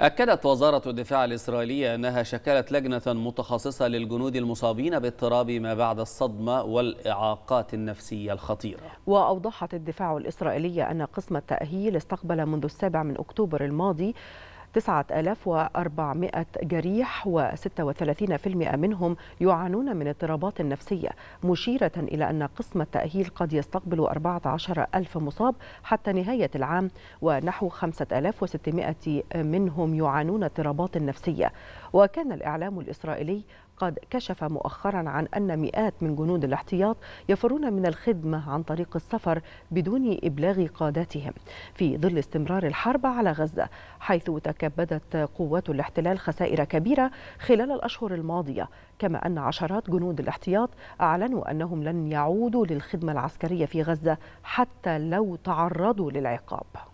أكدت وزارة الدفاع الإسرائيلية أنها شكلت لجنة متخصصة للجنود المصابين باضطراب ما بعد الصدمة والإعاقات النفسية الخطيرة وأوضحت الدفاع الإسرائيلية أن قسم التأهيل استقبل منذ السابع من أكتوبر الماضي 9400 جريح و36% منهم يعانون من اضطرابات نفسية مشيرة إلى أن قسم التأهيل قد يستقبل 14 ألف مصاب حتى نهاية العام ونحو 5600 منهم يعانون اضطرابات نفسية وكان الإعلام الإسرائيلي قد كشف مؤخرا عن أن مئات من جنود الاحتياط يفرون من الخدمة عن طريق السفر بدون إبلاغ قاداتهم في ظل استمرار الحرب على غزة حيث تك كبدت قوات الاحتلال خسائر كبيرة خلال الأشهر الماضية كما أن عشرات جنود الاحتياط أعلنوا أنهم لن يعودوا للخدمة العسكرية في غزة حتى لو تعرضوا للعقاب